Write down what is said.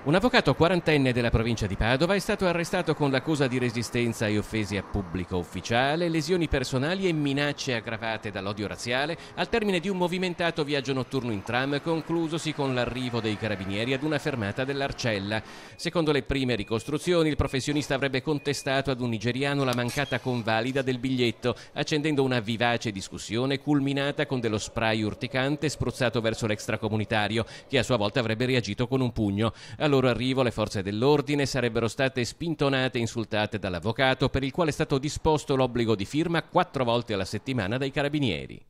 Un avvocato quarantenne della provincia di Padova è stato arrestato con l'accusa di resistenza e offese a pubblico ufficiale, lesioni personali e minacce aggravate dall'odio razziale al termine di un movimentato viaggio notturno in tram conclusosi con l'arrivo dei carabinieri ad una fermata dell'Arcella. Secondo le prime ricostruzioni, il professionista avrebbe contestato ad un nigeriano la mancata convalida del biglietto, accendendo una vivace discussione culminata con dello spray urticante spruzzato verso l'extracomunitario, che a sua volta avrebbe reagito con un pugno. A al loro arrivo le forze dell'ordine sarebbero state spintonate e insultate dall'avvocato per il quale è stato disposto l'obbligo di firma quattro volte alla settimana dai carabinieri.